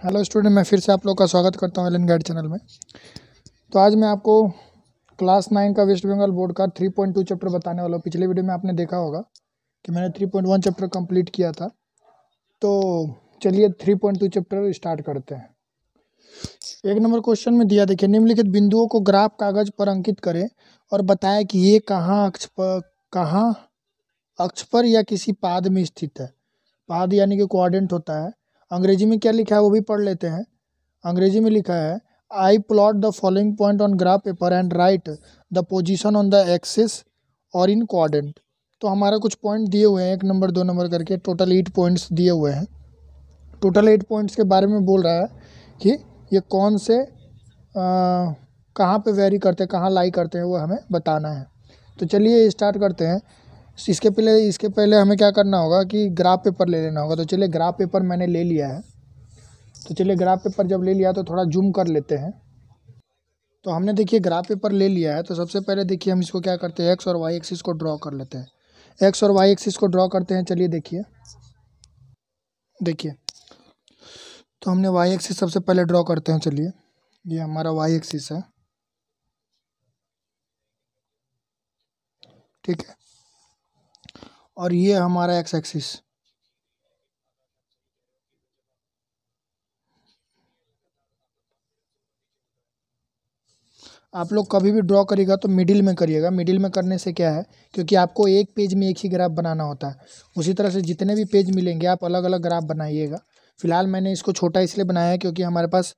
Hello student मैं फिर से आप लोग का स्वागत करता हूं एलन गाइड चैनल में तो आज मैं आपको क्लास नाइन का वेस्ट बंगाल बोर्ड का थ्री पॉइंट टू चैप्टर बताने वाला हूं पिछले वीडियो में आपने देखा होगा कि मैंने three point one chapter complete किया था तो चलिए three point two chapter start करते हैं एक नंबर क्वेश्चन में दिया देखिए निम्नलिखित बिंदुओं को ग्राफ कागज पर अंकित करें और बताएं कि ये कहाँ अक्ष पर कहाँ अक्ष पर या किसी पाद में स्थित है पाद यानी कि क्वाड्रेंट होता है अंग्रेजी में क्या लिखा है वो भी पढ़ लेते हैं अंग्रेजी में लिखा है I plot the following point on graph paper and write the position on the axis or in quadrant तो हमारा कुछ पॉइंट दिए हुए हैं एक नंबर दो नंबर करके टोटल एट पॉइंट्स दिए हुए हैं टोटल एट पॉइंट्स के बारे में बोल रहा है कि ये कौन से कहाँ पे वेरी करते हैं कहाँ लाई करते हैं वो हमें बताना है तो चलिए स्टार्ट करते हैं इसके पहले इसके पहले हमें क्या करना होगा कि ग्राफ पेपर ले लेना होगा तो चलिए ग्राफ पेपर मैंने ले लिया है तो चलिए ग्राफ पेपर जब ले लिया तो थोड़ा जूम कर लेते हैं तो हमने देखिए ग्राफ पेपर ले लिया है तो सबसे पहले देखिए हम इसको क्या करते हैं एक्स और वाई एक्सिस को ड्रॉ कर लेते हैं एक्स और वाई एक्सिस को ड्रॉ करते हैं चलिए देखिए देखिए तो हमने वाई एक्सिस सबसे पहले ड्रॉ करते हैं चलिए ये हमारा वाई एक्सिस है ठीक है और ये हमारा एक्स एक्सिस आप लोग कभी भी ड्रॉ करिएगा तो मिडिल में करिएगा मिडिल में करने से क्या है क्योंकि आपको एक पेज में एक ही ग्राफ बनाना होता है उसी तरह से जितने भी पेज मिलेंगे आप अलग अलग ग्राफ बनाइएगा फिलहाल मैंने इसको छोटा इसलिए बनाया है क्योंकि हमारे पास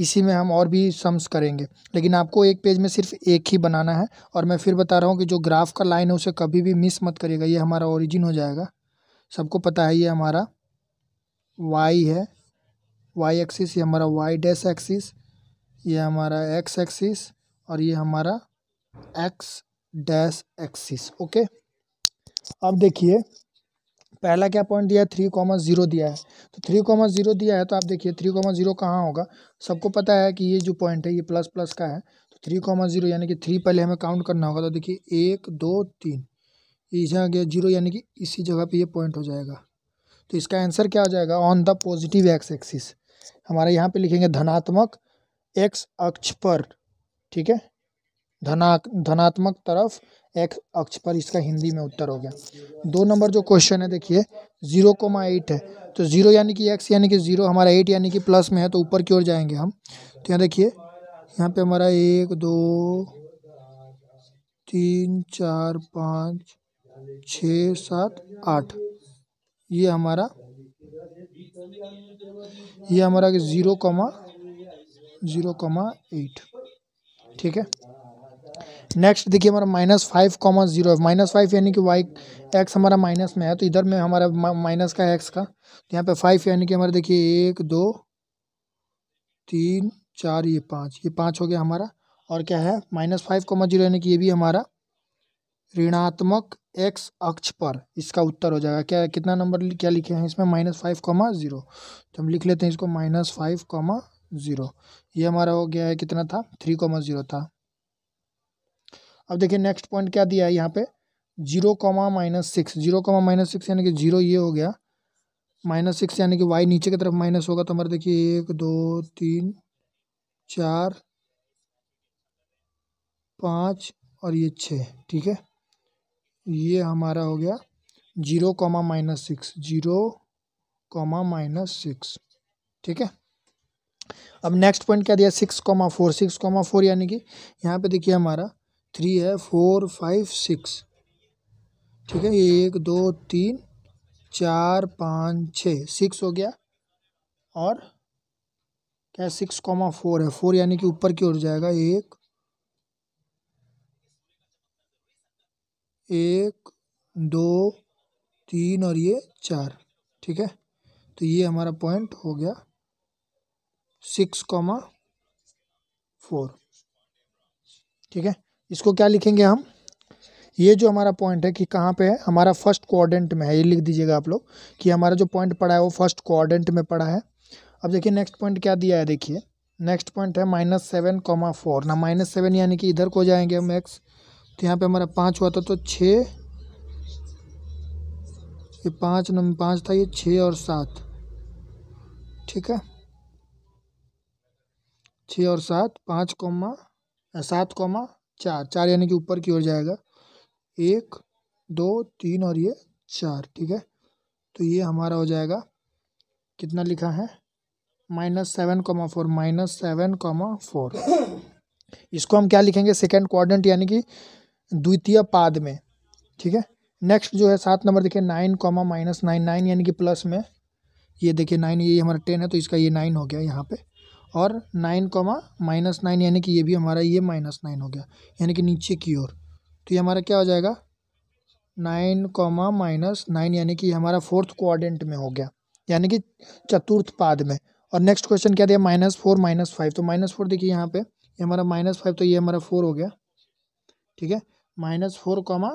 इसी में हम और भी सम्स करेंगे लेकिन आपको एक पेज में सिर्फ एक ही बनाना है और मैं फिर बता रहा हूँ कि जो ग्राफ का लाइन है उसे कभी भी मिस मत करिएगा ये हमारा ओरिजिन हो जाएगा सबको पता है ये हमारा वाई है वाई एक्सिस ये हमारा वाई डैस एक्सिस ये हमारा एक्स एक्सिस और ये हमारा एक्स डैश एक्सिस ओके अब देखिए पहला क्या पॉइंट दिया है थ्री कॉमा जीरो दिया है तो थ्री कॉमा जीरो दिया है तो आप देखिए थ्री कॉमा जीरो कहाँ होगा सबको पता है कि ये जो पॉइंट है ये प्लस प्लस का है तो थ्री कॉमा जीरो यानी कि थ्री पहले हमें काउंट करना होगा तो देखिए एक दो तीन इसे आ गया जीरो यानी कि इसी जगह पे ये पॉइंट हो जाएगा तो इसका आंसर क्या हो जाएगा on the positive X axis हमारे यहाँ पे लिखेंगे धनात्मक एक्स अक्ष पर ठीक है धना धनात्मक तरफ एक्स अक्ष पर इसका हिंदी में उत्तर हो गया दो नंबर जो क्वेश्चन है देखिए जीरो कोमा एट है तो जीरो यानी कि एक्स यानी कि जीरो हमारा एट यानी कि प्लस में है तो ऊपर की ओर जाएंगे हम तो यहाँ देखिए यहाँ पे हमारा एक दो तीन चार पाँच छ सात आठ ये हमारा ये हमारा zero comma zero comma eight ठीक है नेक्स्ट देखिए हमारा माइनस फाइव कॉमन जीरो है माइनस फाइव यानी कि वाई एक्स हमारा माइनस में है तो इधर में हमारा माइनस का एक्स का तो यहाँ पे फाइव यानी कि हमारा देखिए एक दो तीन चार ये पाँच ये पाँच हो गया हमारा और क्या है माइनस फाइव कॉमा जीरो यानी कि ये भी हमारा ऋणात्मक एक्स अक्ष पर इसका उत्तर हो जाएगा क्या कितना नंबर क्या लिखे हैं इसमें माइनस फाइव कॉमा ज़ीरो तो हम लिख लेते हैं इसको माइनस फाइव कॉमा ज़ीरो ये हमारा हो गया है कितना था थ्री कॉमा ज़ीरो था अब देखिए नेक्स्ट पॉइंट क्या दिया है यहाँ पे zero comma minus six zero comma minus six यानी कि जीरो ये हो गया माइनस सिक्स यानी कि वाई नीचे की तरफ माइनस होगा तो हमारे देखिए एक दो तीन चार पाँच और ये छः ठीक है ये हमारा हो गया zero comma minus six zero comma minus six ठीक है अब नेक्स्ट पॉइंट क्या दिया six comma four six comma four यानी कि यहाँ पे देखिए हमारा थ्री है फोर फाइव सिक्स ठीक है एक दो तीन चार पाँच छः सिक्स हो गया और क्या सिक्स कॉमा फोर है फोर यानी कि ऊपर की ओर जाएगा एक एक दो तीन और ये चार ठीक है तो ये हमारा पॉइंट हो गया सिक्स कॉमा फोर ठीक है इसको क्या लिखेंगे हम ये जो हमारा पॉइंट है कि कहाँ पे है हमारा फर्स्ट क्वाड्रेंट में है ये लिख दीजिएगा आप लोग कि हमारा जो पॉइंट पड़ा है वो फर्स्ट क्वाड्रेंट में पड़ा है अब देखिए नेक्स्ट पॉइंट क्या दिया है देखिए नेक्स्ट पॉइंट है माइनस सेवन कॉमा फोर ना माइनस सेवन यानी कि इधर को जाएंगे हम एक्स तो यहाँ पे हमारा पाँच हुआ था तो छः ये पाँच नंबर पाँच था ये छः और सात ठीक है छः और सात पाँच कॉमा सात कॉमा चार चार यानी कि ऊपर की ओर जाएगा एक दो तीन और ये चार ठीक है तो ये हमारा हो जाएगा कितना लिखा है minus seven comma four minus seven comma four इसको हम क्या लिखेंगे सेकेंड क्वाड्रेंट यानी कि द्वितीय पाद में ठीक है नेक्स्ट जो है सात नंबर देखिए nine comma minus nine nine यानी कि प्लस में ये देखिए नाइन ये हमारा टेन है तो इसका ये नाइन हो गया यहाँ पे और नाइन कॉमा माइनस नाइन यानी कि ये भी हमारा ये माइनस नाइन हो गया यानी कि नीचे की ओर तो ये हमारा क्या हो जाएगा नाइन कॉमा माइनस नाइन यानी कि हमारा फोर्थ क्वाड्रेंट में हो गया यानी कि चतुर्थ पाद में और नेक्स्ट क्वेश्चन क्या दिया माइनस फोर माइनस फाइव तो माइनस फोर देखिए यहाँ पे ये हमारा माइनस फाइव तो ये हमारा फोर हो गया ठीक है minus four comma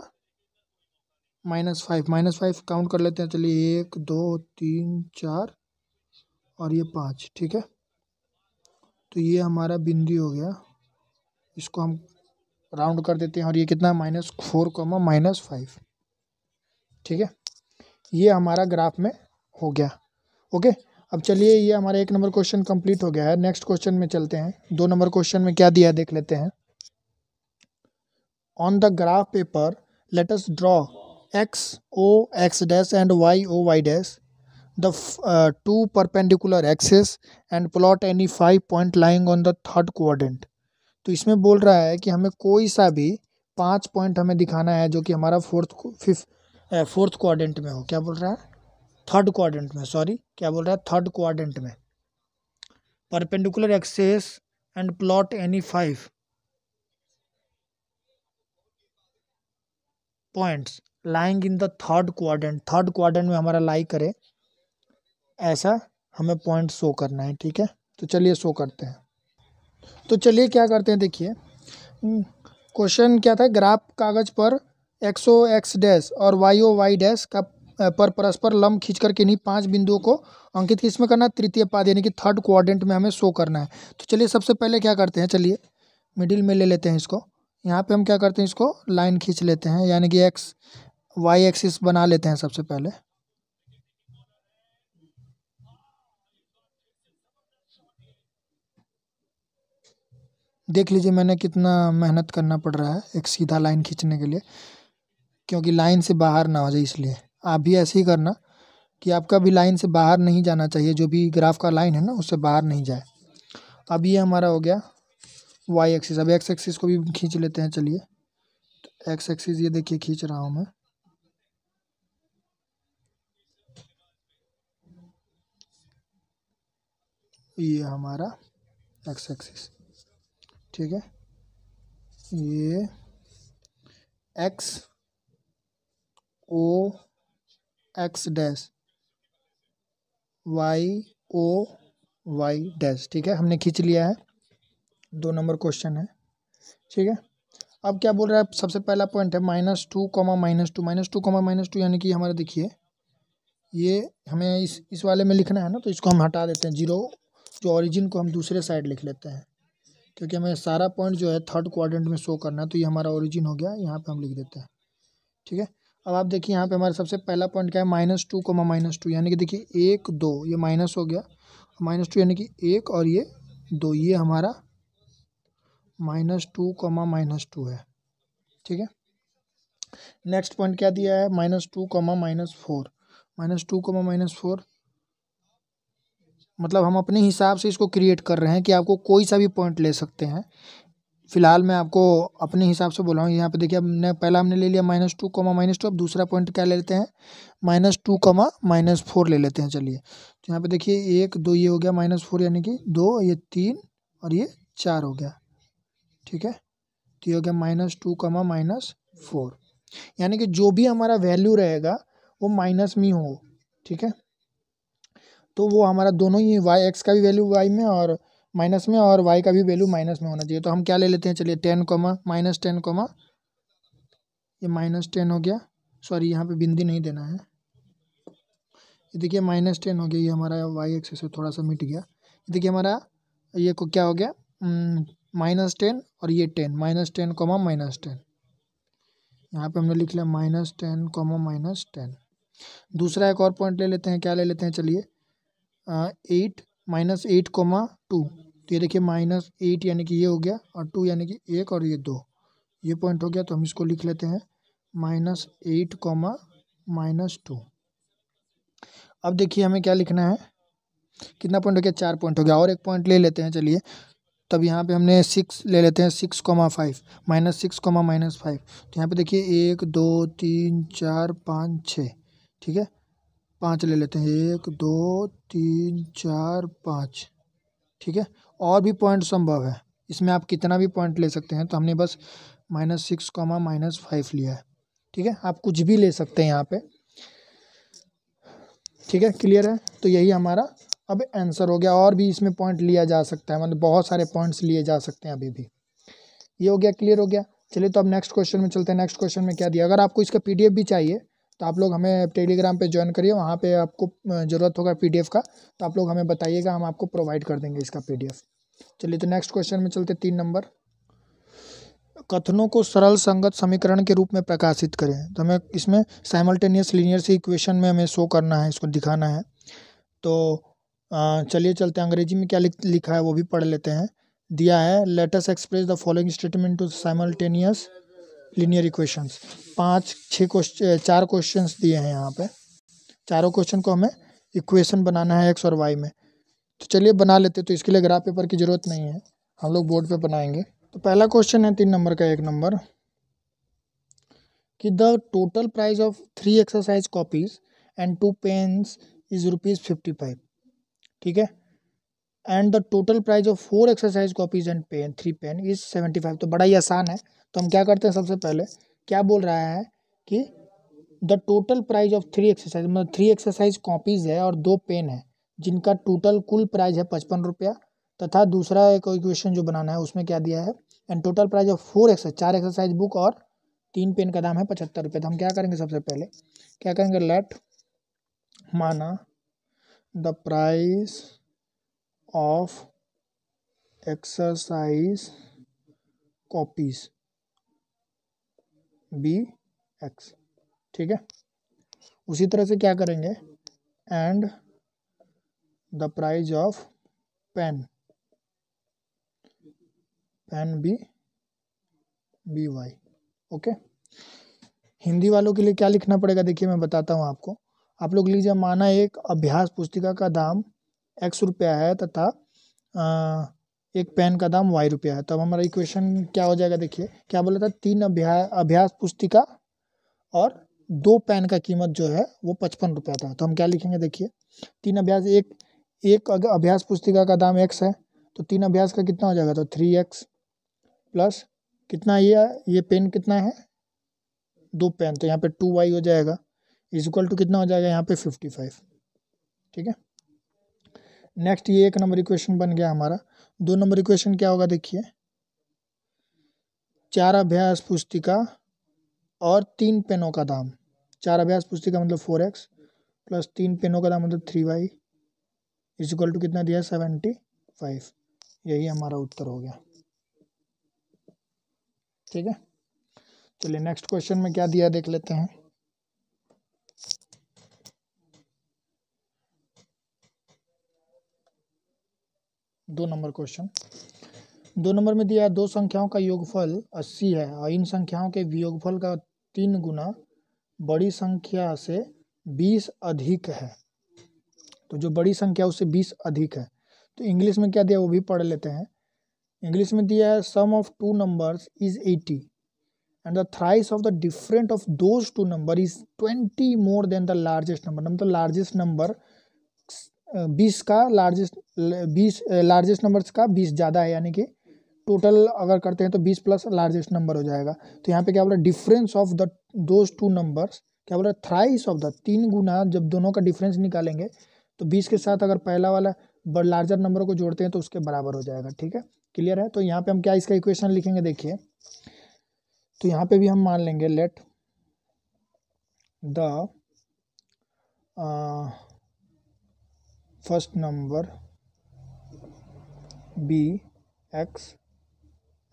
minus five minus five count कर लेते हैं चलिए एक दो तीन चार और ये पाँच ठीक है तो ये हमारा बिंदी हो गया इसको हम राउंड कर देते हैं और ये कितना minus four comma minus five ठीक है ये हमारा ग्राफ में हो गया ओके अब चलिए ये हमारा एक नंबर क्वेश्चन कंप्लीट हो गया है नेक्स्ट क्वेश्चन में चलते हैं दो नंबर क्वेश्चन में क्या दिया है देख लेते हैं on the graph paper let's draw X O X dash and Y O Y dash the uh, two perpendicular axis and plot any five point lying on the third quadrant तो इसमें बोल रहा है कि हमें कोई सा भी पांच पॉइंट हमें दिखाना है जो कि हमारा फोर्थ फिफ्थ फोर्थ क्वाड्रेंट में हो क्या बोल रहा है थर्ड क्वाड्रेंट में सॉरी क्या बोल रहा है थर्ड क्वाड्रेंट में perpendicular axes and plot any five points lying in the third quadrant third quadrant में हमारा लाई करे ऐसा हमें पॉइंट शो करना है ठीक है तो चलिए शो करते हैं तो चलिए क्या करते हैं देखिए क्वेश्चन हम्म, क्या था ग्राफ कागज पर एक्स ओ एक्स डैश और वाई ओ वाई डैश का पर परस्पर लम्ब खींच करके इन्हीं पांच बिंदुओं को अंकित किस में करना है तृतीय पाद यानी कि थर्ड क्वाड्रेंट में हमें शो करना है तो चलिए सबसे पहले क्या करते हैं चलिए मिडिल में ले लेते हैं इसको यहाँ पे हम क्या करते हैं इसको लाइन खींच लेते हैं यानी कि एक्स वाई एक्सिस बना लेते हैं सबसे पहले देख लीजिए मैंने कितना मेहनत करना पड़ रहा है एक सीधा लाइन खींचने के लिए क्योंकि लाइन से बाहर ना हो जाए इसलिए आप भी ऐसे ही करना कि आपका भी लाइन से बाहर नहीं जाना चाहिए जो भी ग्राफ का लाइन है ना उससे बाहर नहीं जाए अब ये हमारा हो गया वाई एक्सिस अब एक्स एक्सिस को भी खींच लेते हैं चलिए तो एक्स एक्सिस ये देखिए खींच रहा हूँ मैं ये हमारा एक्स एक्सिस ठीक है ये X O X dash Y O Y dash ठीक है हमने खींच लिया है दो नंबर क्वेश्चन है ठीक है अब क्या बोल रहा है सबसे पहला पॉइंट है minus two comma minus two minus two comma minus two यानी कि हमारे देखिए ये हमें इस इस वाले में लिखना है ना तो इसको हम हटा देते हैं जीरो जो ऑरिजिन को हम दूसरे साइड लिख लेते हैं क्योंकि हमें सारा पॉइंट जो है थर्ड क्वाड्रेंट में शो करना है तो ये हमारा ओरिजिन हो गया यहाँ पे हम लिख देते हैं ठीक है अब आप देखिए यहाँ पे हमारा सबसे पहला पॉइंट क्या है minus two comma minus two यानी कि देखिए एक दो ये माइनस हो गया माइनस टू यानी कि एक और ये दो ये हमारा minus two comma minus two है ठीक है नेक्स्ट पॉइंट क्या दिया है minus two comma minus four minus two comma minus four मतलब हम अपने हिसाब से इसको क्रिएट कर रहे हैं कि आपको कोई सा भी पॉइंट ले सकते हैं फिलहाल मैं आपको अपने हिसाब से बोला हूँ यहाँ पे देखिए हमने पहला हमने ले लिया minus two comma minus two अब दूसरा पॉइंट क्या ले लेते हैं minus two comma minus four ले लेते हैं चलिए तो यहाँ पे देखिए एक दो ये हो गया माइनस फोर यानी कि दो ये तीन और ये चार हो गया ठीक है तो ये हो गया minus two comma minus four यानी कि जो भी हमारा वैल्यू रहेगा वो माइनस में हो ठीक है तो वो हमारा दोनों ही वाई एक्स का भी वैल्यू वाई में और माइनस में और वाई का भी वैल्यू माइनस में होना चाहिए तो हम क्या ले लेते हैं चलिए ten comma minus ten comma ये माइनस टेन हो गया सॉरी यहाँ पे बिंदी नहीं देना है ये देखिए माइनस टेन हो गया ये हमारा वाई एक्स से थोड़ा सा मिट गया ये देखिए हमारा ये को क्या हो गया माइनस हम्म, टेन और ये ten minus ten comma minus ten यहाँ पर हमने लिख लिया minus ten comma minus ten दूसरा एक और पॉइंट ले लेते हैं क्या ले लेते हैं चलिए eight minus eight comma two तो ये देखिए माइनस एट यानी कि ये हो गया और टू यानी कि एक और ये दो ये पॉइंट हो गया तो हम इसको लिख लेते हैं minus eight comma minus two अब देखिए हमें क्या लिखना है कितना पॉइंट हो गया चार पॉइंट हो गया और एक पॉइंट ले लेते हैं चलिए तब यहाँ पे हमने सिक्स ले लेते हैं six comma five minus six comma minus five तो यहाँ पे देखिए एक दो तीन चार पाँच छः ठीक है पाँच ले लेते हैं एक दो तीन चार पाँच ठीक है और भी पॉइंट संभव है इसमें आप कितना भी पॉइंट ले सकते हैं तो हमने बस minus six comma minus five लिया है ठीक है आप कुछ भी ले सकते हैं यहाँ पे ठीक है क्लियर है तो यही हमारा अब आंसर हो गया और भी इसमें पॉइंट लिया जा सकता है मतलब बहुत सारे पॉइंट्स लिए जा सकते हैं अभी भी ये हो गया क्लियर हो गया चलिए तो अब नेक्स्ट क्वेश्चन में चलते हैं नेक्स्ट क्वेश्चन में क्या दिया अगर आपको इसका पीडीएफ भी चाहिए तो आप लोग हमें टेलीग्राम पे ज्वाइन करिए वहाँ पे आपको ज़रूरत होगा पीडीएफ का तो आप लोग हमें बताइएगा हम आपको प्रोवाइड कर देंगे इसका पीडीएफ चलिए तो नेक्स्ट क्वेश्चन में चलते तीन नंबर कथनों को सरल संगत समीकरण के रूप में प्रकाशित करें तो हमें इसमें साइमल्टेनियस लीनियर से इक्वेशन में हमें शो करना है इसको दिखाना है तो चलिए चलते अंग्रेजी में क्या लिखा है वो भी पढ़ लेते हैं दिया है latest express the following statement to simultaneous linear equations पाँच छः क्वेश्चन चार क्वेश्चंस दिए हैं यहाँ पे चारों क्वेश्चन को हमें इक्वेशन बनाना है एक्स और वाई में तो चलिए बना लेते तो इसके लिए ग्राफ पेपर की ज़रूरत नहीं है हम लोग बोर्ड पे बनाएंगे तो पहला क्वेश्चन है तीन नंबर का एक नंबर कि the total price of three exercise copies and two pens is rupees fifty five ठीक है and the total price of four exercise copies and pen three pen is seventy five तो बड़ा ही आसान है तो हम क्या करते हैं सबसे पहले क्या बोल रहा है कि the total price of three exercise मतलब थ्री एक्सरसाइज कॉपीज है और दो पेन है जिनका टोटल कुल प्राइज है पचपन रुपया तथा दूसरा एक इक्वेशन जो बनाना है उसमें क्या दिया है and total price of four exercise चार एक्सरसाइज बुक और तीन पेन का दाम है पचहत्तर रुपये तो हम क्या करेंगे सबसे पहले क्या करेंगे लेट माना the price of exercise copies be x ठीक है उसी तरह से क्या करेंगे and the price of pen pen be be y okay Hindi वालों के लिए क्या लिखना पड़ेगा देखिए मैं बताता हूँ आपको आप लोग लीजिए माना एक अभ्यास पुस्तिका का दाम एक्स रुपया है तथा एक पेन का दाम वाई रुपया है तब तो हमारा इक्वेशन क्या हो जाएगा देखिए क्या बोला था तीन अभ्या अभ्यास पुस्तिका और दो पेन का कीमत जो है वो पचपन रुपया था तो हम क्या लिखेंगे देखिए तीन अभ्यास एक एक अगर अभ्यास पुस्तिका का दाम एक्स है तो तीन अभ्यास का कितना हो जाएगा तो थ्री एक्स प्लस कितना ये ये पेन कितना है दो पेन तो यहाँ पे टू वाई हो जाएगा इज इक्वल टू कितना हो जाएगा यहाँ पे फिफ्टी फाइव ठीक है नेक्स्ट ये एक नंबर इक्वेशन बन गया हमारा दो नंबर इक्वेशन क्या होगा देखिए चार अभ्यास पुस्तिका और तीन पेनों का दाम चार अभ्यास पुस्तिका मतलब फोर एक्स प्लस तीन पेनों का दाम मतलब three y is equal to कितना दिया सेवेंटी फाइव यही हमारा उत्तर हो गया ठीक है चलिए नेक्स्ट क्वेश्चन में क्या दिया देख लेते हैं दो नंबर क्वेश्चन दो नंबर में दिया है दो संख्याओं का योगफल अस्सी है और इन संख्याओं के वियोगफल का तीन गुना बड़ी संख्या से बीस अधिक है तो जो बड़ी संख्या उससे बीस अधिक है तो इंग्लिश में क्या दिया वो भी पढ़ लेते हैं इंग्लिश में दिया है sum of two numbers is eighty and the thrice of the different of those two number is twenty more than the largest number मतलब लार्जेस्ट नंबर बीस का लार्जेस्ट बीस लार्जेस्ट नंबर्स का बीस ज़्यादा है यानी कि टोटल अगर करते हैं तो बीस प्लस लार्जेस्ट नंबर हो जाएगा तो यहाँ पे क्या बोला difference of the those two numbers क्या है थ्राइस ऑफ द तीन गुना जब दोनों का डिफरेंस निकालेंगे तो बीस के साथ अगर पहला वाला लार्जर नंबर को जोड़ते हैं तो उसके बराबर हो जाएगा ठीक है क्लियर है तो यहाँ पर हम क्या इसका इक्वेशन लिखेंगे देखिए तो यहाँ पे भी हम मान लेंगे let the first number be x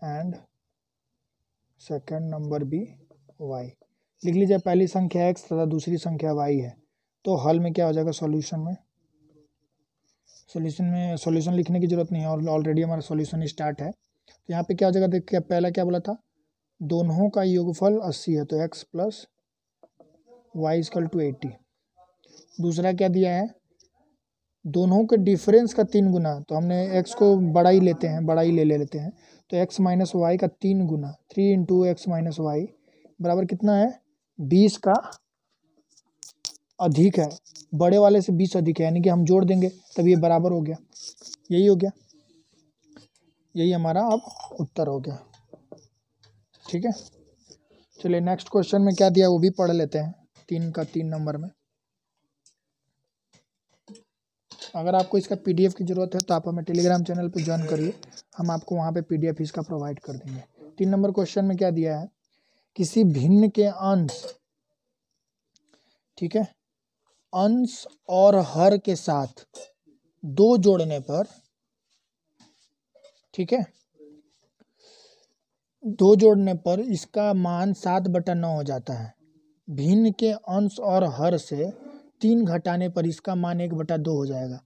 and second number be y लिख लीजिए पहली संख्या एक्स तथा दूसरी संख्या वाई है तो हल में क्या हो जाएगा सॉल्यूशन में सॉल्यूशन में सॉल्यूशन लिखने की ज़रूरत नहीं है और ऑलरेडी हमारा सॉल्यूशन स्टार्ट है तो यहाँ पे क्या हो जाएगा देख पहला क्या बोला था दोनों का योगफल अस्सी है तो x plus y is equal to eighty दूसरा क्या दिया है दोनों के डिफरेंस का तीन गुना तो हमने एक्स को बड़ा ही लेते हैं बड़ा ही ले, ले लेते हैं तो एक्स माइनस वाई का तीन गुना three into x minus y बराबर कितना है बीस का अधिक है बड़े वाले से बीस अधिक है यानी कि हम जोड़ देंगे तब ये बराबर हो गया यही हो गया यही हमारा अब उत्तर हो गया ठीक है चलिए नेक्स्ट क्वेश्चन में क्या दिया वो भी पढ़ लेते हैं तीन का तीन नंबर में अगर आपको इसका पीडीएफ की ज़रूरत है तो आप हमें टेलीग्राम चैनल पर ज्वाइन करिए हम आपको वहाँ पर पीडीएफ इसका प्रोवाइड कर देंगे तीन नंबर क्वेश्चन में क्या दिया है किसी भिन्न के अंश ठीक है अंश और हर के साथ दो जोड़ने पर ठीक है दो जोड़ने पर इसका मान सात बटा नौ हो जाता है भिन्न के अंश और हर से तीन घटाने पर इसका मान एक बटा दो हो जाएगा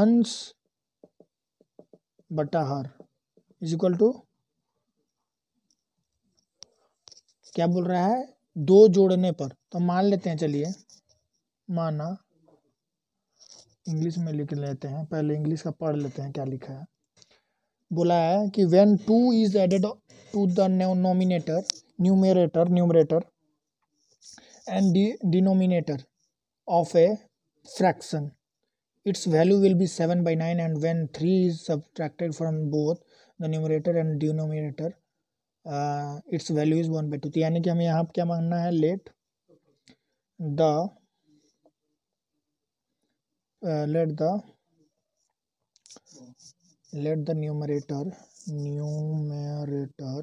अंश बटा हर इज इक्वल टू क्या बोल रहा है दो जोड़ने पर तो मान लेते हैं चलिए माना इंग्लिश में लिख लेते हैं पहले इंग्लिश का पढ़ लेते हैं क्या लिखा है बोला है कि when two is added to the nominator numerator numerator and denominator of a fraction. Its value will be 7 by 9 and when 3 is subtracted from both the numerator and denominator, uh, its value is 1 by 2. तो यानी कि हमें kya manna hai let the uh, let the let the numerator numerator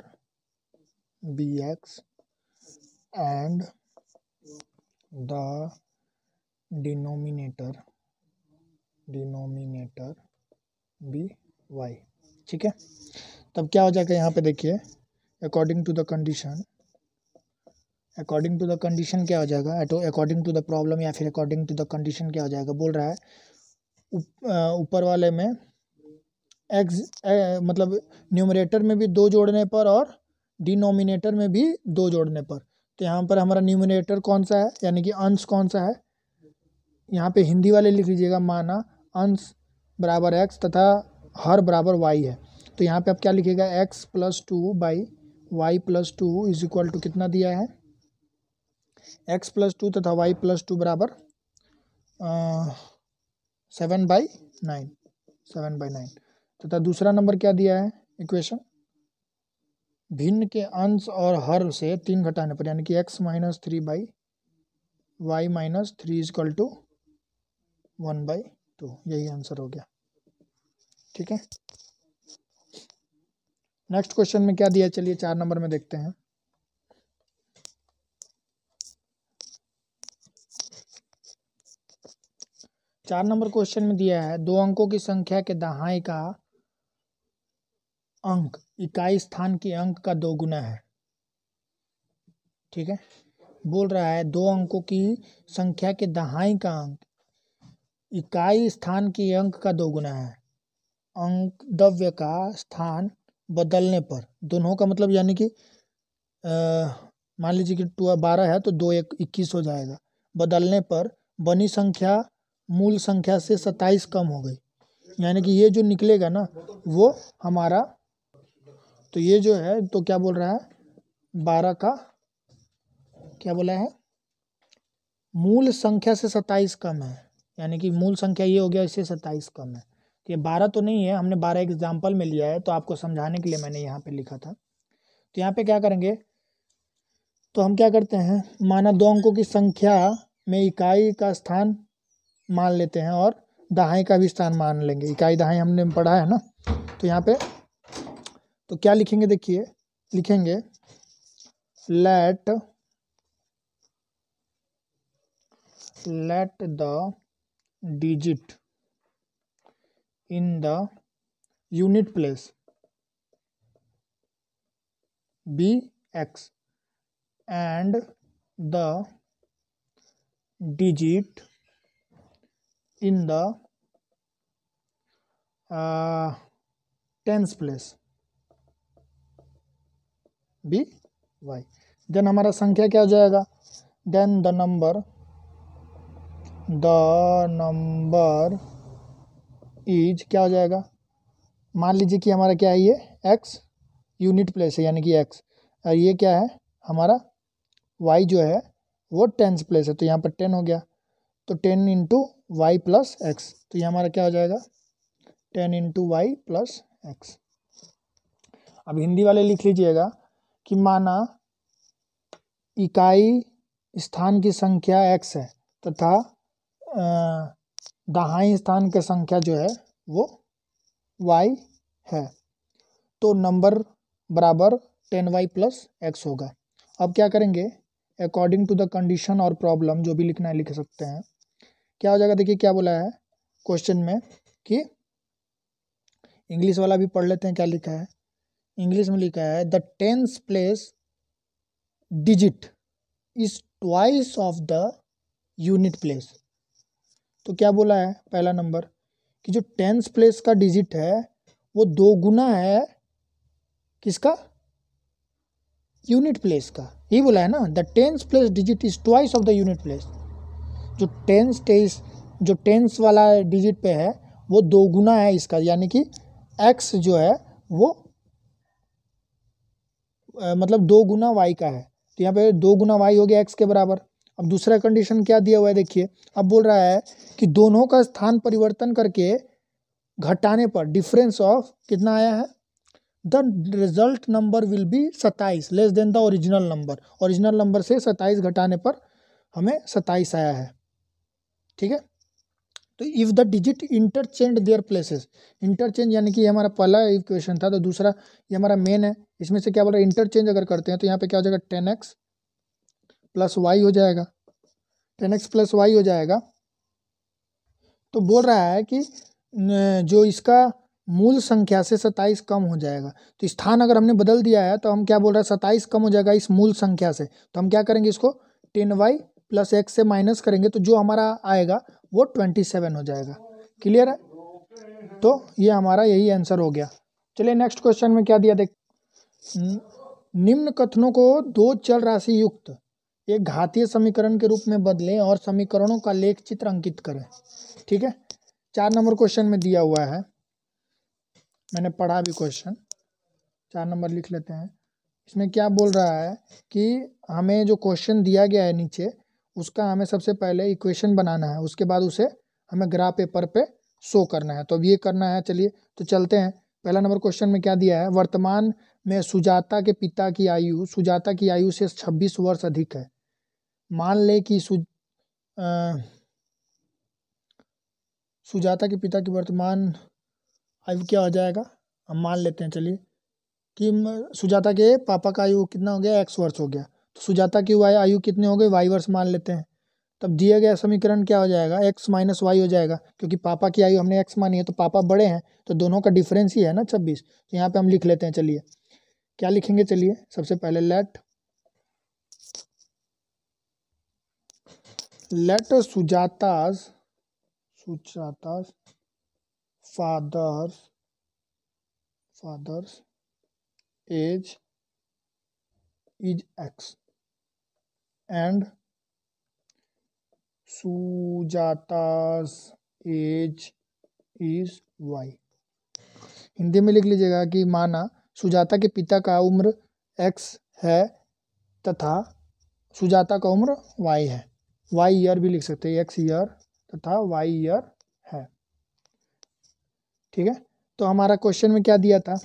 be x and the denominator denominator be y ठीक है तब क्या हो जाएगा यहाँ पे देखिए according to the condition according to the condition क्या हो जाएगा एटो अकॉर्डिंग टू द प्रॉब्लम या फिर अकॉर्डिंग टू द कंडीशन क्या हो जाएगा बोल रहा है ऊपर उप, वाले में एक्स मतलब न्यूमरेटर में भी दो जोड़ने पर और डिनोमिनेटर में भी दो जोड़ने पर तो यहाँ पर हमारा न्यूमिनेटर कौन सा है यानी कि अंश कौन सा है यहाँ पे हिंदी वाले लिख लीजिएगा माना अंश बराबर एक्स तथा हर बराबर वाई है तो यहाँ पे आप क्या लिखिएगा x plus two by y plus two is equal to कितना दिया है एक्स प्लस टू तथा वाई प्लस टू बराबर seven by nine seven by nine तथा दूसरा नंबर क्या दिया है इक्वेशन भिन्न के अंश और हर से तीन घटाने पर यानी कि x minus three by y minus three is equal to one by two यही आंसर हो गया ठीक है नेक्स्ट क्वेश्चन में क्या दिया चलिए चार नंबर में देखते हैं चार नंबर क्वेश्चन में दिया है दो अंकों की संख्या के दहाई का अंक इकाई स्थान के अंक का दो गुना है ठीक है बोल रहा है दो अंकों की संख्या के दहाई का अंक इकाई स्थान के अंक का दोगुना है अंक द्रव्य का स्थान बदलने पर दोनों का मतलब यानी कि मान लीजिए कि टू बारह है तो दो एक इक्कीस हो जाएगा बदलने पर बनी संख्या मूल संख्या से सत्ताईस कम हो गई यानी कि ये जो निकलेगा ना वो हमारा तो ये जो है तो क्या बोल रहा है बारह का क्या बोला है मूल संख्या से सत्ताईस कम है यानी कि मूल संख्या ये हो गया इससे सत्ताईस कम है तो ये बारह तो नहीं है हमने बारह एग्जाम्पल में लिया है तो आपको समझाने के लिए मैंने यहाँ पे लिखा था तो यहाँ पे क्या करेंगे तो हम क्या करते हैं माना दो अंकों की संख्या में इकाई का स्थान मान लेते हैं और दहाई का भी स्थान मान लेंगे इकाई दहाई हमने पढ़ा है ना तो यहाँ पे तो क्या लिखेंगे देखिए लिखेंगे let let the digit in the unit place bx and the digit in the uh, tens place b y then हमारा संख्या क्या हो जाएगा then the number the number is क्या हो जाएगा मान लीजिए कि हमारा क्या है ये एक्स यूनिट प्लेस है यानी कि एक्स और ये क्या है हमारा वाई जो है वो टेंस प्लेस है तो यहाँ पर टेन हो गया तो ten into y plus x तो ये हमारा क्या हो जाएगा ten into y plus x अब हिंदी वाले लिख लीजिएगा कि माना इकाई स्थान की संख्या एक्स है तथा दहाई स्थान की संख्या जो है वो वाई है तो नंबर बराबर टेन वाई प्लस एक्स होगा अब क्या करेंगे अकॉर्डिंग टू द कंडीशन और प्रॉब्लम जो भी लिखना है लिख सकते हैं क्या हो जाएगा देखिए क्या बोला है क्वेश्चन में कि इंग्लिश वाला भी पढ़ लेते हैं क्या लिखा है इंग्लिश में लिखा है the tens place digit is twice of the unit place तो क्या बोला है पहला नंबर कि जो टेंस प्लेस का डिजिट है वो दो गुना है किसका यूनिट प्लेस का ये बोला है ना the tens place digit is twice of the unit place जो टेंस टेस जो टेंस वाला डिजिट पे है वो दो गुना है इसका यानी कि एक्स जो है वो आ, मतलब दो गुना वाई का है तो यहाँ पे दो गुना वाई हो गया एक्स के बराबर अब दूसरा कंडीशन क्या दिया हुआ है देखिए अब बोल रहा है कि दोनों का स्थान परिवर्तन करके घटाने पर डिफरेंस ऑफ कितना आया है the result number will be सत्ताईस less than the original number original number से सत्ताईस घटाने पर हमें सत्ताईस आया है ठीक है तो if the digit interchange their places interchange यानी कि ये हमारा पहला इक्वेशन था तो दूसरा ये हमारा मेन है इसमें से क्या बोल रहा है इंटरचेंज अगर करते हैं तो यहाँ पे क्या हो जाएगा टेन एक्स प्लस वाई हो जाएगा टेन एक्स प्लस वाई हो जाएगा तो बोल रहा है कि जो इसका मूल संख्या से सत्ताईस कम हो जाएगा तो स्थान अगर हमने बदल दिया है तो हम क्या बोल रहे हैं सत्ताईस कम हो जाएगा इस मूल संख्या से तो हम क्या करेंगे इसको टेन वाई प्लस एक्स से माइनस करेंगे तो जो हमारा आएगा वो ट्वेंटी सेवन हो जाएगा क्लियर है तो ये हमारा यही आंसर हो गया चलिए नेक्स्ट क्वेश्चन में क्या दिया देख निम्न कथनों को दो चल राशि युक्त एक घातीय समीकरण के रूप में बदलें और समीकरणों का लेख चित्र अंकित करें ठीक है चार नंबर क्वेश्चन में दिया हुआ है मैंने पढ़ा भी क्वेश्चन चार नंबर लिख लेते हैं इसमें क्या बोल रहा है कि हमें जो क्वेश्चन दिया गया है नीचे उसका हमें सबसे पहले इक्वेशन बनाना है उसके बाद उसे हमें ग्राफ पेपर पे शो करना है तो अब ये करना है चलिए तो चलते हैं पहला नंबर क्वेश्चन में क्या दिया है वर्तमान में सुजाता के पिता की आयु सुजाता की आयु से 26 वर्ष अधिक है मान ले कि सु सुजाता के पिता की वर्तमान आयु क्या हो जाएगा हम मान लेते हैं चलिए कि सुजाता के पापा का आयु कितना हो गया एक्स वर्ष हो गया तो सुजाता की वाई आयु कितने हो गए वाई वर्ष मान लेते हैं तब दिया गया समीकरण क्या हो जाएगा एक्स माइनस वाई हो जाएगा क्योंकि पापा की आयु हमने एक्स मानी है तो पापा बड़े हैं तो दोनों का डिफरेंस ही है ना छब्बीस तो यहाँ पे हम लिख लेते हैं चलिए क्या लिखेंगे चलिए सबसे पहले let let the Sujata's Sujata's father's father's age is x and Sujata's age is y Hindi में लिख लीजिएगा कि माना सुजाता के पिता का उम्र एक्स है तथा सुजाता का उम्र वाई है वाई ईयर भी लिख सकते हैं एक्स ईयर तथा वाई ईयर है ठीक है तो हमारा क्वेश्चन में क्या दिया था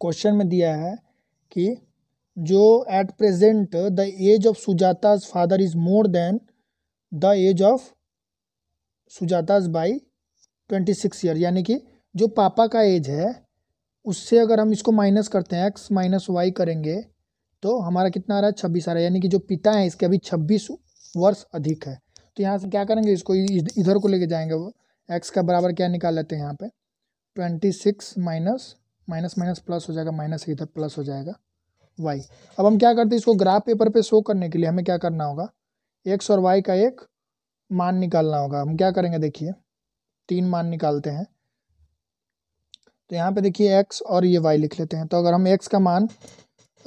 क्वेश्चन में दिया है कि जो at present the age of Sujata's father is more than the age of Sujata's by twenty six year यानी कि जो पापा का एज है उससे अगर हम इसको माइनस करते हैं एक्स माइनस वाई करेंगे तो हमारा कितना आ रहा है छब्बीस आ रहा है यानी कि जो पिता हैं इसके अभी छब्बीस वर्ष अधिक है तो यहाँ से क्या करेंगे इसको इधर को लेके जाएंगे वो एक्स का बराबर क्या निकाल लेते हैं यहाँ पे twenty six minus minus minus plus हो जाएगा माइनस इधर प्लस हो जाएगा वाई अब हम क्या करते हैं इसको ग्राफ पेपर पे शो करने के लिए हमें क्या करना होगा एक्स और वाई का एक मान निकालना होगा हम क्या करेंगे देखिए तीन मान निकालते हैं तो यहाँ पे देखिए एक्स और ये वाई लिख लेते हैं तो अगर हम एक्स का मान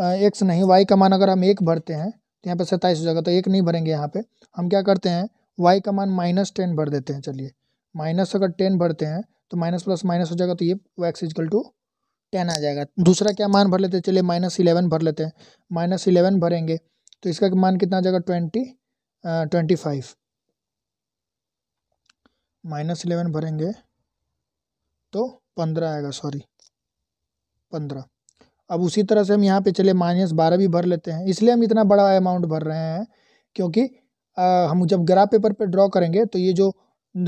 एक्स नहीं वाई का मान अगर हम एक भरते हैं यहाँ पे सत्ताईस हो जाएगा तो एक नहीं भरेंगे यहाँ पे हम क्या करते हैं वाई का मान माइनस टेन भर देते हैं चलिए माइनस अगर टेन भरते हैं तो माइनस प्लस माइनस हो जाएगा तो ये वैक्स इजकल टू टेन आ जाएगा दूसरा क्या मान भर लेते हैं चलिए माइनस इलेवन भर लेते हैं माइनस इलेवन भरेंगे तो इसका मान कितना आ जाएगा twenty twenty five minus eleven भरेंगे तो पंद्रह आएगा सॉरी पंद्रह अब उसी तरह से हम यहाँ पे चले माइनस बारह भी भर लेते हैं इसलिए हम इतना बड़ा अमाउंट भर रहे हैं क्योंकि आ, हम जब ग्राफ पेपर पे ड्रॉ करेंगे तो ये जो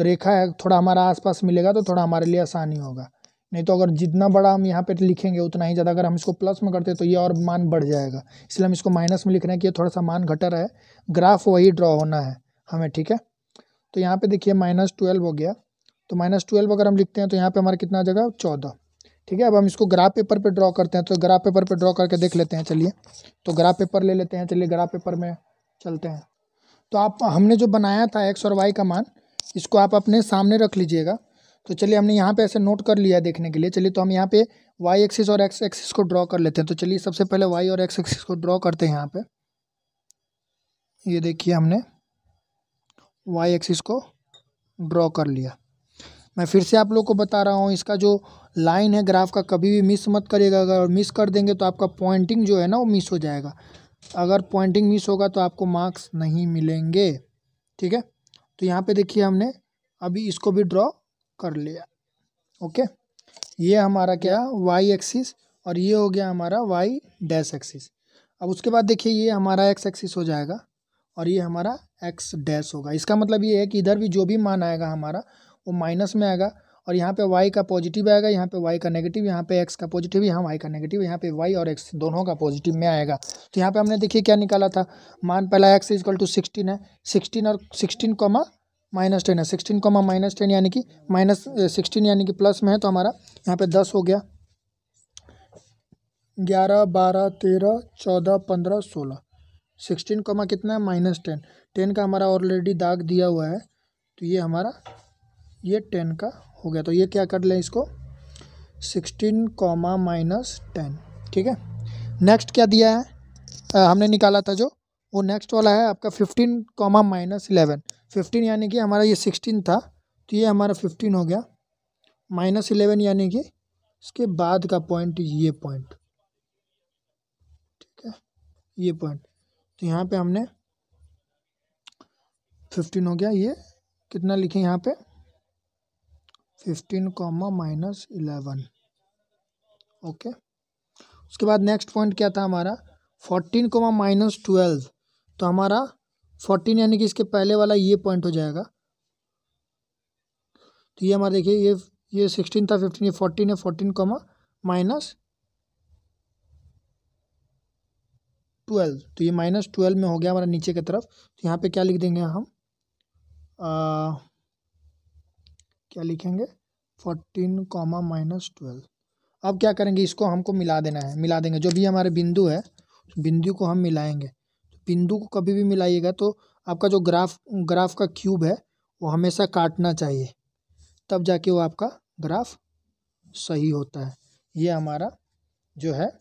रेखा है थोड़ा हमारा आसपास मिलेगा तो थोड़ा हमारे लिए आसानी होगा नहीं तो अगर जितना बड़ा हम यहाँ पे लिखेंगे उतना ही ज़्यादा अगर हम इसको प्लस में करते तो ये और मान बढ़ जाएगा इसलिए हम इसको माइनस में लिख रहे हैं कि ये थोड़ा सा मान घटा रहा है ग्राफ वही ड्रॉ होना है हमें ठीक है तो यहाँ पर देखिए माइनस ट्वेल्व हो गया तो माइनस ट्वेल्व अगर हम लिखते हैं तो यहाँ पर हमारा कितना आ जाएगा चौदह ठीक है अब हम इसको ग्राफ पेपर पे ड्रॉ करते हैं तो ग्राफ पेपर पे ड्रॉ करके देख लेते हैं चलिए तो ग्राफ पेपर ले लेते हैं चलिए ग्राफ पेपर में चलते हैं तो आप हमने जो बनाया था एक्स और वाई का मान इसको आप अपने सामने रख लीजिएगा तो चलिए हमने यहाँ पे ऐसे नोट कर लिया देखने के लिए चलिए तो हम यहाँ पे वाई एक्सिस और एक्स एक्सिस को ड्रॉ कर लेते हैं तो चलिए सबसे पहले वाई और एक्स एक्सिस को ड्रॉ करते हैं यहाँ पे ये देखिए हमने वाई एक्सिस को ड्रॉ कर लिया मैं फिर से आप लोग को बता रहा हूँ इसका जो लाइन है ग्राफ का कभी भी मिस मत करिएगा अगर मिस कर देंगे तो आपका पॉइंटिंग जो है ना वो मिस हो जाएगा अगर पॉइंटिंग मिस होगा तो आपको मार्क्स नहीं मिलेंगे ठीक है तो यहाँ पे देखिए हमने अभी इसको भी ड्रॉ कर लिया ओके ये हमारा क्या वाई एक्सिस और ये हो गया हमारा वाई डैश एक्सिस अब उसके बाद देखिए ये हमारा एक्स एक्सिस हो जाएगा और ये हमारा एक्स डैश होगा इसका मतलब ये है कि इधर भी जो भी मान आएगा हमारा वो माइनस में आएगा और यहाँ पे y का पॉजिटिव आएगा यहाँ पे y का नेगेटिव यहाँ पे x का पॉजिटिव यहाँ y का नेगेटिव यहाँ पे y और x दोनों का पॉजिटिव में आएगा तो यहाँ पे हमने देखिए क्या निकाला था मान पहला x इजकल टू सिक्सटीन है सिक्सटीन और सिक्सटीन कॉमा माइनस टेन है सिक्सटीन कॉमा माइनस टेन यानी कि माइनस सिक्सटीन यानी कि प्लस में है तो हमारा यहाँ पे दस हो गया ग्यारह बारह तेरह चौदह पंद्रह सोलह सिक्सटीन कॉमा कितना है माइनस टेन टेन का हमारा ऑलरेडी दाग दिया हुआ है तो ये हमारा ये टेन का हो गया तो ये क्या कर लें इसको सिक्सटीन कॉमा माइनस टेन ठीक है नेक्स्ट क्या दिया है आ, हमने निकाला था जो वो नेक्स्ट वाला है आपका fifteen comma minus eleven fifteen यानी कि हमारा ये सिक्सटीन था तो ये हमारा फिफ्टीन हो गया माइनस इलेवन यानी कि इसके बाद का पॉइंट ये पॉइंट ठीक है ये पॉइंट तो यहाँ पे हमने फिफ्टीन हो गया ये कितना लिखे यहाँ पे fifteen comma minus eleven okay उसके बाद नेक्स्ट पॉइंट क्या था हमारा फोर्टीन कॉमा माइनस ट्वेल्व तो हमारा फोर्टीन यानी कि इसके पहले वाला ये पॉइंट हो जाएगा तो ये हमारा देखिए ये ये सिक्सटीन था फिफ्टीन ये फोर्टीन है फोर्टीन कॉमा माइनस ट्वेल्व तो ये माइनस ट्वेल्व में हो गया हमारा नीचे की तरफ तो यहाँ पे क्या लिख देंगे हम आ, क्या लिखेंगे फोर्टीन कॉमा माइनस ट्वेल्व अब क्या करेंगे इसको हमको मिला देना है मिला देंगे जो भी हमारे बिंदु है बिंदु को हम मिलाएंगे तो बिंदु को कभी भी मिलाइएगा तो आपका जो ग्राफ ग्राफ का क्यूब है वो हमेशा काटना चाहिए तब जाके वो आपका ग्राफ सही होता है ये हमारा जो है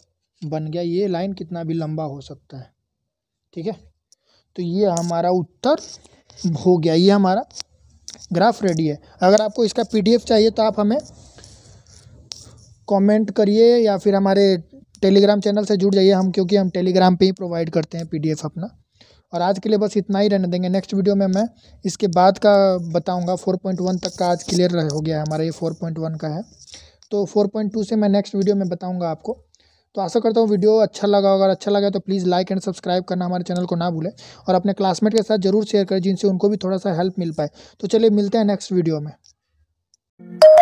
बन गया ये लाइन कितना भी लंबा हो सकता है ठीक है तो ये हमारा उत्तर हो गया ये हमारा ग्राफ रेडी है अगर आपको इसका पीडीएफ चाहिए तो आप हमें कमेंट करिए या फिर हमारे टेलीग्राम चैनल से जुड़ जाइए हम क्योंकि हम टेलीग्राम पे ही प्रोवाइड करते हैं पीडीएफ अपना और आज के लिए बस इतना ही रहने देंगे नेक्स्ट वीडियो में मैं इसके बाद का बताऊंगा 4.1 तक का आज क्लियर हो गया है हमारा ये 4.1 का है तो 4.2 से मैं नेक्स्ट वीडियो में बताऊंगा आपको तो आशा करता हूँ वीडियो अच्छा लगा अगर अच्छा लगा तो प्लीज़ लाइक एंड सब्सक्राइब करना हमारे चैनल को ना भूलें और अपने क्लासमेट के साथ जरूर शेयर करें जिनसे उनको भी थोड़ा सा हेल्प मिल पाए तो चलिए मिलते हैं नेक्स्ट वीडियो में